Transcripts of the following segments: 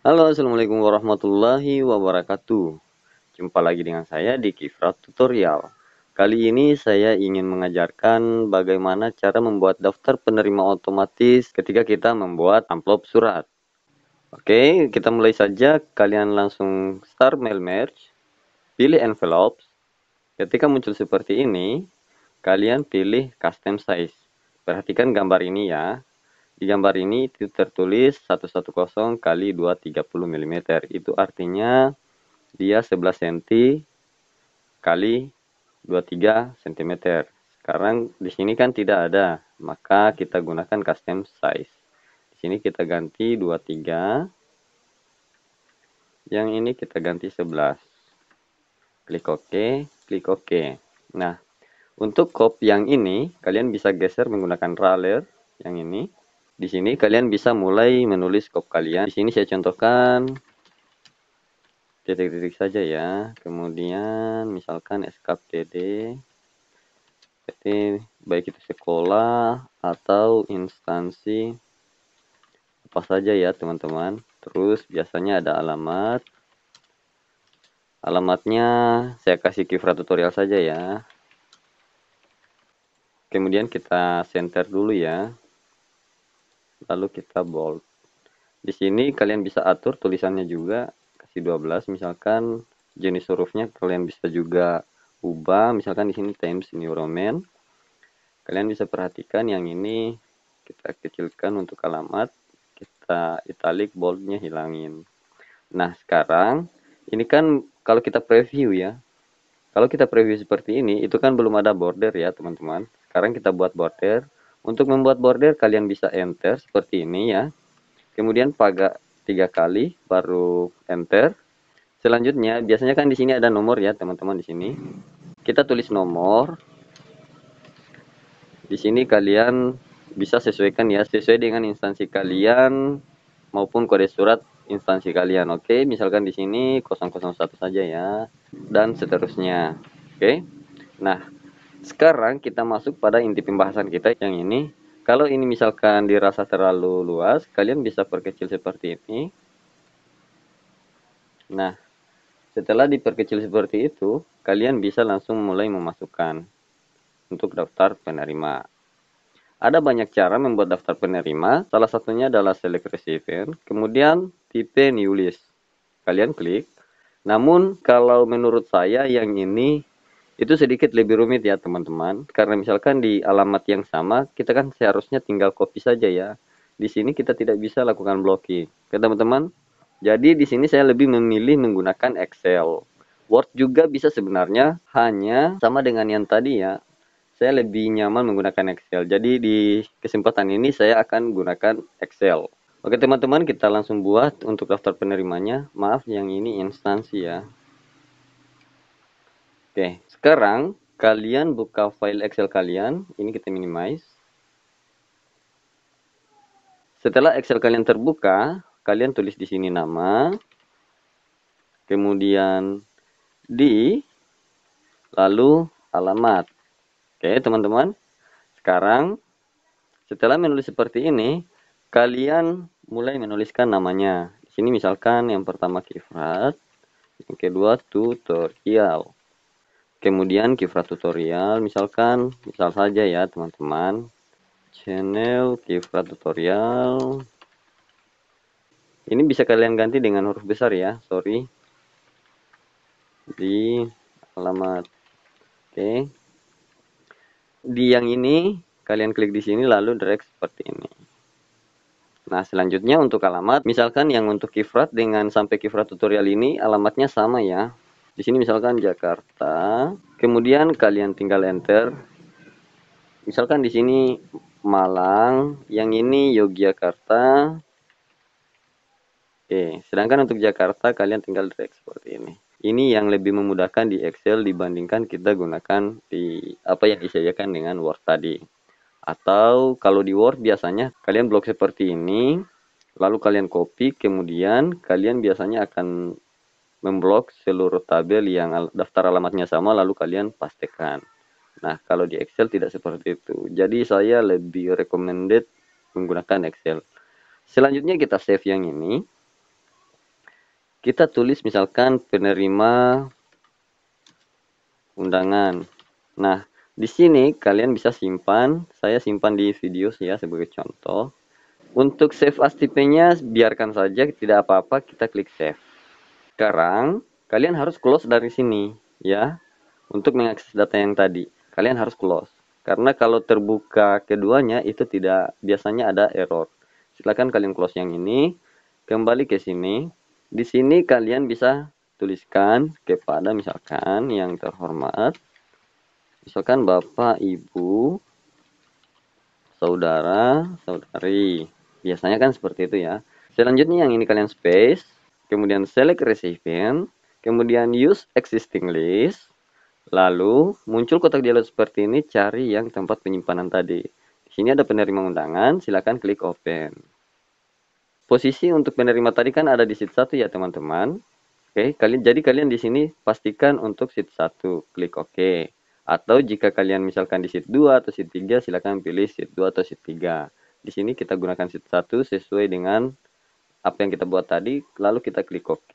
Halo assalamualaikum warahmatullahi wabarakatuh Jumpa lagi dengan saya di Kifrat Tutorial Kali ini saya ingin mengajarkan bagaimana cara membuat daftar penerima otomatis ketika kita membuat amplop surat Oke kita mulai saja kalian langsung start mail merge Pilih envelopes Ketika muncul seperti ini Kalian pilih custom size Perhatikan gambar ini ya di gambar ini itu tertulis 110 kali 230 mm. Itu artinya dia 11 cm kali 23 cm. Sekarang di sini kan tidak ada, maka kita gunakan custom size. Di sini kita ganti 23. Yang ini kita ganti 11. Klik OK, klik OK. Nah, untuk kop yang ini, kalian bisa geser menggunakan ruler yang ini. Di sini kalian bisa mulai menulis scope kalian. Di sini saya contohkan titik-titik saja ya. Kemudian misalkan SKPD jadi baik itu sekolah atau instansi apa saja ya teman-teman. Terus biasanya ada alamat. Alamatnya saya kasih kifra tutorial saja ya. Kemudian kita center dulu ya lalu kita bold. Di sini kalian bisa atur tulisannya juga kasih 12 misalkan jenis hurufnya kalian bisa juga ubah misalkan di sini Times New Roman. Kalian bisa perhatikan yang ini kita kecilkan untuk alamat, kita italic boldnya hilangin. Nah, sekarang ini kan kalau kita preview ya. Kalau kita preview seperti ini itu kan belum ada border ya, teman-teman. Sekarang kita buat border untuk membuat border kalian bisa enter seperti ini ya. Kemudian paga tiga kali baru enter. Selanjutnya biasanya kan di sini ada nomor ya teman-teman di sini. Kita tulis nomor. Di sini kalian bisa sesuaikan ya sesuai dengan instansi kalian maupun kode surat instansi kalian. Oke, misalkan di sini 001 saja ya dan seterusnya. Oke. Nah, sekarang kita masuk pada inti pembahasan kita yang ini. Kalau ini misalkan dirasa terlalu luas, kalian bisa perkecil seperti ini. Nah, setelah diperkecil seperti itu, kalian bisa langsung mulai memasukkan untuk daftar penerima. Ada banyak cara membuat daftar penerima, salah satunya adalah select recipient, kemudian tipe new list. Kalian klik. Namun kalau menurut saya yang ini itu sedikit lebih rumit ya teman-teman, karena misalkan di alamat yang sama, kita kan seharusnya tinggal copy saja ya. Di sini kita tidak bisa lakukan blocking. Oke teman-teman, jadi di sini saya lebih memilih menggunakan Excel. Word juga bisa sebenarnya, hanya sama dengan yang tadi ya. Saya lebih nyaman menggunakan Excel. Jadi di kesempatan ini saya akan gunakan Excel. Oke teman-teman, kita langsung buat untuk daftar penerimanya. Maaf yang ini instansi ya. Oke, sekarang kalian buka file Excel kalian. Ini kita minimize. Setelah Excel kalian terbuka, kalian tulis di sini nama. Kemudian di lalu alamat. Oke, teman-teman. Sekarang setelah menulis seperti ini, kalian mulai menuliskan namanya. Di sini misalkan yang pertama Kifrat, yang kedua Tutorial kemudian kifra tutorial misalkan misal saja ya teman-teman channel kifra tutorial ini bisa kalian ganti dengan huruf besar ya sorry di alamat oke okay. di yang ini kalian klik di sini lalu drag seperti ini Nah, selanjutnya untuk alamat, misalkan yang untuk kifrat dengan sampai kifrat tutorial ini, alamatnya sama ya di sini misalkan Jakarta kemudian kalian tinggal enter misalkan di sini Malang yang ini Yogyakarta Oke, sedangkan untuk Jakarta kalian tinggal drag seperti ini. Ini yang lebih memudahkan di Excel dibandingkan kita gunakan di apa yang disediakan dengan Word tadi. Atau kalau di Word biasanya kalian blok seperti ini, lalu kalian copy, kemudian kalian biasanya akan memblok seluruh tabel yang daftar alamatnya sama lalu kalian pastikan. Nah, kalau di Excel tidak seperti itu. Jadi saya lebih recommended menggunakan Excel. Selanjutnya kita save yang ini. Kita tulis misalkan penerima undangan. Nah, di sini kalian bisa simpan, saya simpan di video ya sebagai contoh. Untuk save as tipenya biarkan saja tidak apa-apa, kita klik save. Sekarang kalian harus close dari sini ya untuk mengakses data yang tadi. Kalian harus close karena kalau terbuka keduanya itu tidak biasanya ada error. silahkan kalian close yang ini, kembali ke sini. Di sini kalian bisa tuliskan kepada misalkan yang terhormat misalkan bapak, ibu, saudara, saudari. Biasanya kan seperti itu ya. Selanjutnya yang ini kalian space kemudian select recipient, kemudian use existing list, lalu muncul kotak dialog seperti ini, cari yang tempat penyimpanan tadi. Di sini ada penerima undangan, silakan klik open. Posisi untuk penerima tadi kan ada di sheet 1 ya teman-teman. Oke, kalian jadi kalian di sini pastikan untuk sheet 1, klik OK. Atau jika kalian misalkan di sheet 2 atau sheet 3, silakan pilih sheet 2 atau sheet 3. Di sini kita gunakan sheet 1 sesuai dengan apa yang kita buat tadi, lalu kita klik OK.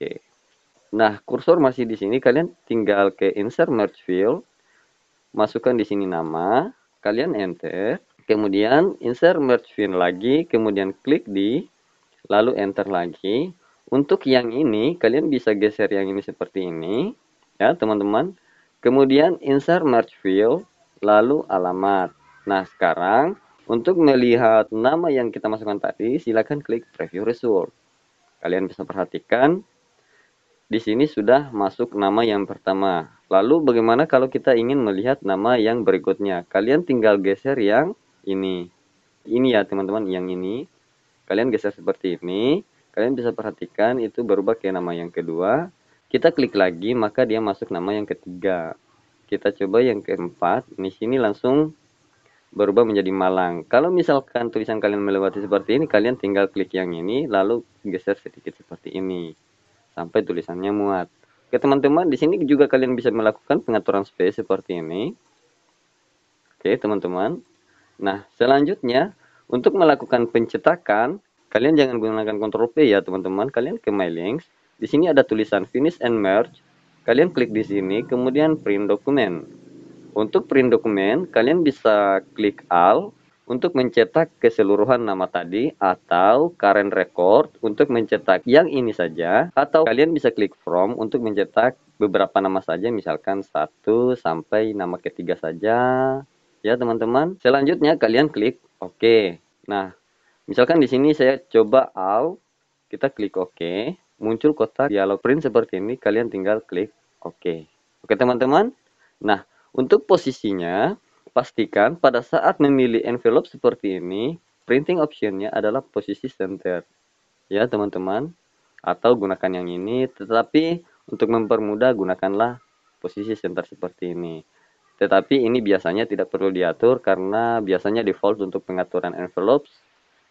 Nah, kursor masih di sini, kalian tinggal ke insert merge field, masukkan di sini nama, kalian enter, kemudian insert merge field lagi, kemudian klik di, lalu enter lagi. Untuk yang ini, kalian bisa geser yang ini seperti ini, ya teman-teman. Kemudian insert merge field, lalu alamat. Nah, sekarang untuk melihat nama yang kita masukkan tadi, silakan klik preview result. Kalian bisa perhatikan, di sini sudah masuk nama yang pertama. Lalu bagaimana kalau kita ingin melihat nama yang berikutnya? Kalian tinggal geser yang ini. Ini ya teman-teman, yang ini. Kalian geser seperti ini. Kalian bisa perhatikan itu berubah ke nama yang kedua. Kita klik lagi, maka dia masuk nama yang ketiga. Kita coba yang keempat. Di sini langsung berubah menjadi malang. Kalau misalkan tulisan kalian melewati seperti ini, kalian tinggal klik yang ini, lalu geser sedikit seperti ini, sampai tulisannya muat. Oke teman-teman, di sini juga kalian bisa melakukan pengaturan space seperti ini. Oke teman-teman. Nah, selanjutnya, untuk melakukan pencetakan, kalian jangan gunakan Ctrl P ya teman-teman. Kalian ke My Links. Di sini ada tulisan Finish and Merge. Kalian klik di sini, kemudian print dokumen. Untuk print dokumen, kalian bisa klik All untuk mencetak keseluruhan nama tadi atau current record untuk mencetak yang ini saja atau kalian bisa klik from untuk mencetak beberapa nama saja misalkan satu sampai nama ketiga saja ya teman-teman. Selanjutnya kalian klik OK. Nah, misalkan di sini saya coba All, kita klik OK, muncul kotak dialog print seperti ini, kalian tinggal klik OK. Oke teman-teman. Nah, untuk posisinya, pastikan pada saat memilih envelope seperti ini, printing optionnya adalah posisi center. Ya teman-teman, atau gunakan yang ini, tetapi untuk mempermudah gunakanlah posisi center seperti ini. Tetapi ini biasanya tidak perlu diatur karena biasanya default untuk pengaturan envelopes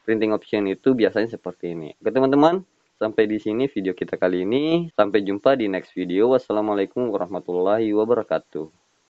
printing option itu biasanya seperti ini. Oke teman-teman, sampai di sini video kita kali ini. Sampai jumpa di next video. Wassalamualaikum warahmatullahi wabarakatuh.